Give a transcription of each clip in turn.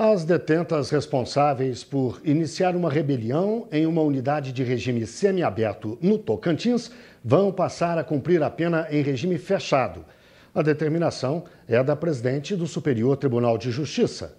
As detentas responsáveis por iniciar uma rebelião em uma unidade de regime semiaberto no Tocantins vão passar a cumprir a pena em regime fechado. A determinação é da presidente do Superior Tribunal de Justiça.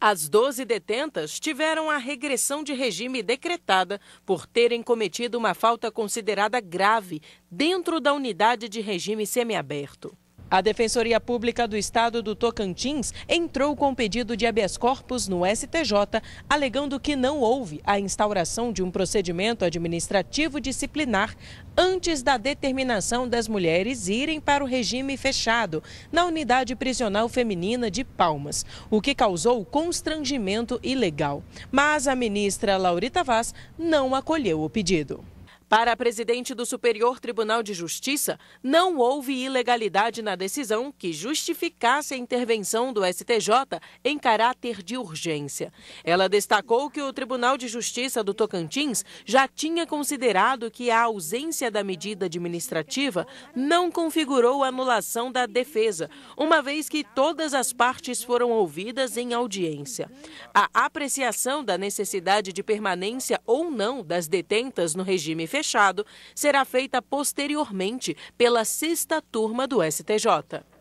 As 12 detentas tiveram a regressão de regime decretada por terem cometido uma falta considerada grave dentro da unidade de regime semiaberto. A Defensoria Pública do Estado do Tocantins entrou com pedido de habeas corpus no STJ, alegando que não houve a instauração de um procedimento administrativo disciplinar antes da determinação das mulheres irem para o regime fechado na unidade prisional feminina de Palmas, o que causou constrangimento ilegal. Mas a ministra Laurita Vaz não acolheu o pedido. Para a presidente do Superior Tribunal de Justiça, não houve ilegalidade na decisão que justificasse a intervenção do STJ em caráter de urgência. Ela destacou que o Tribunal de Justiça do Tocantins já tinha considerado que a ausência da medida administrativa não configurou anulação da defesa, uma vez que todas as partes foram ouvidas em audiência. A apreciação da necessidade de permanência ou não das detentas no regime federal fechado será feita posteriormente pela sexta turma do STJ.